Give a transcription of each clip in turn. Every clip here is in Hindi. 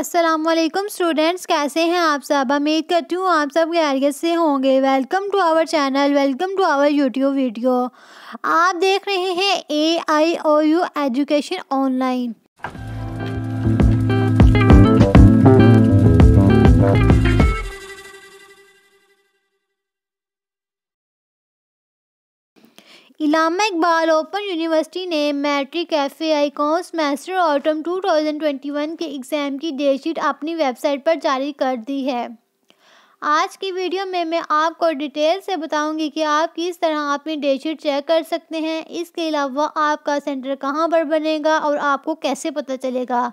असलम स्टूडेंट्स कैसे हैं आप सब उम्मीद करती हूँ आप सब खैरियत से होंगे welcome to our channel welcome to our YouTube video आप देख रहे हैं A I O U education online Allama Iqbal open university ने matric F A I master autumn 2021 के एग्ज़ाम की डेटशीट अपनी वेबसाइट पर जारी कर दी है आज की वीडियो में मैं आपको डिटेल से बताऊंगी कि आप किस तरह अपनी डेटशीट चेक कर सकते हैं इसके अलावा आपका सेंटर कहाँ पर बनेगा और आपको कैसे पता चलेगा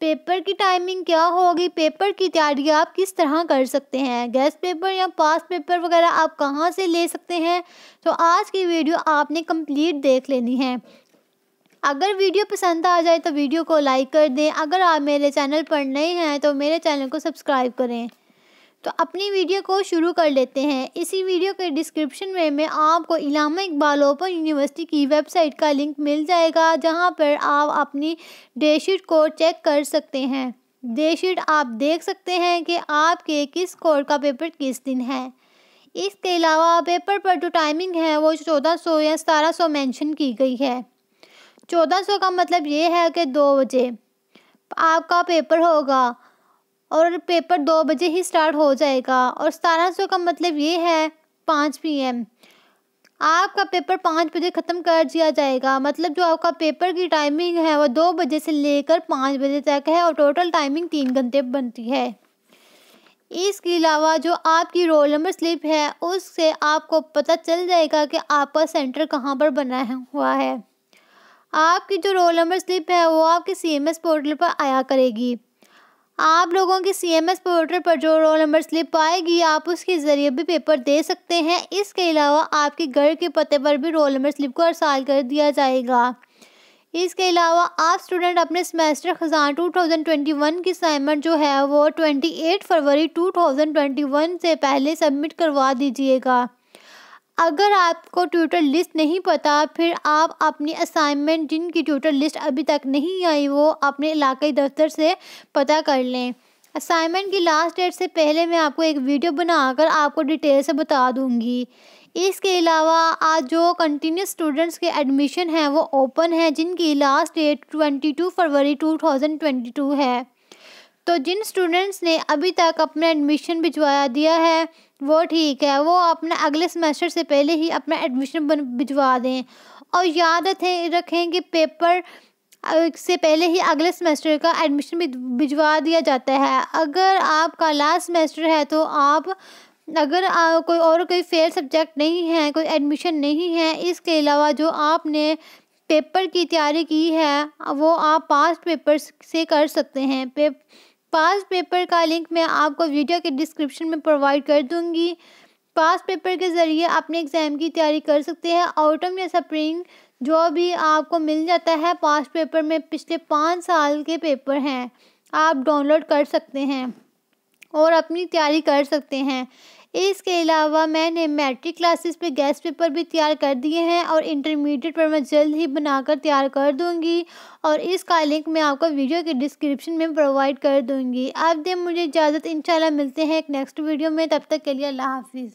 पेपर की टाइमिंग क्या होगी पेपर की तैयारी आप किस तरह कर सकते हैं गैस पेपर या पास पेपर वगैरह आप कहाँ से ले सकते हैं तो आज की वीडियो आपने कंप्लीट देख लेनी है अगर वीडियो पसंद आ जाए तो वीडियो को लाइक कर दें अगर आप मेरे चैनल पर नए हैं तो मेरे चैनल को सब्सक्राइब करें तो अपनी वीडियो को शुरू कर लेते हैं इसी वीडियो के डिस्क्रिप्शन में मैं आपको इलामा इकबाल ओपन यूनिवर्सिटी की वेबसाइट का लिंक मिल जाएगा जहां पर आप अपनी शीट को चेक कर सकते हैं शीट आप देख सकते हैं कि आपके किस कोर का पेपर किस दिन है इसके अलावा पेपर पर जो टाइमिंग है वो चौदह सौ या सतारह सौ मैंशन की गई है चौदह सौ का मतलब ये है कि दो बजे आपका पेपर होगा और पेपर दो बजे ही स्टार्ट हो जाएगा और सतारह सौ का मतलब ये है पाँच पी एम आपका पेपर पाँच बजे ख़त्म कर दिया जाएगा मतलब जो आपका पेपर की टाइमिंग है वो दो बजे से लेकर पाँच बजे तक है और टोटल टाइमिंग तीन घंटे बनती है इसके अलावा जो आपकी रोल नंबर स्लिप है उससे आपको पता चल जाएगा कि आपका सेंटर कहाँ पर बना हुआ है आपकी जो रोल नंबर स्लिप है वो आपके सी एम एस पोर्टल पर आया करेगी आप लोगों की सी एम एस पोर्टल पर जो रोल नंबर स्लिप आएगी आप उसके ज़रिए भी पेपर दे सकते हैं इसके अलावा आपके घर के पते पर भी रोल नंबर स्लिप को अरसाल कर दिया जाएगा इसके अलावा आप स्टूडेंट अपने सेमेस्टर खजान 2021 की असाइनमेंट जो है वो 28 फरवरी 2021 से पहले सबमिट करवा दीजिएगा अगर आपको ट्यूटर लिस्ट नहीं पता फिर आप अपनी असाइनमेंट जिनकी ट्यूटर लिस्ट अभी तक नहीं आई वो अपने इलाकई दफ्तर से पता कर लें असाइनमेंट की लास्ट डेट से पहले मैं आपको एक वीडियो बनाकर आपको डिटेल से बता दूंगी इसके अलावा आज जो कंटिन्यूस स्टूडेंट्स के एडमिशन हैं वो ओपन हैं जिनकी लास्ट डेट 22 फरवरी 2022 है तो जिन स्टूडेंट्स ने अभी तक अपना एडमिशन भिजवा दिया है वो ठीक है वो अपना अगले सेमेस्टर से पहले ही अपना एडमिशन भिजवा दें और याद रखें कि पेपर से पहले ही अगले सेमेस्टर का एडमिशन भिजवा दिया जाता है अगर आपका लास्ट सेमेस्टर है तो आप अगर आ, कोई और कोई फेल सब्जेक्ट नहीं है कोई एडमिशन नहीं है इसके अलावा जो आपने पेपर की तैयारी की है वो आप पास्ट पेपर से कर सकते हैं पे पास पेपर का लिंक मैं आपको वीडियो के डिस्क्रिप्शन में प्रोवाइड कर दूँगी पास पेपर के ज़रिए अपने एग्ज़ाम की तैयारी कर सकते हैं ऑटम या स्प्रिंग जो भी आपको मिल जाता है पास पेपर में पिछले पाँच साल के पेपर हैं आप डाउनलोड कर सकते हैं और अपनी तैयारी कर सकते हैं इसके अलावा मैंने मैट्रिक क्लासेस पे गैस पेपर भी तैयार कर दिए हैं और इंटरमीडिएट पर मैं जल्द ही बनाकर तैयार कर दूंगी और इसका लिंक मैं आपको वीडियो के डिस्क्रिप्शन में प्रोवाइड कर दूंगी आप दें मुझे इजाज़त इंशाल्लाह मिलते हैं एक नेक्स्ट वीडियो में तब तक के लिए अल्लाह हाफिज़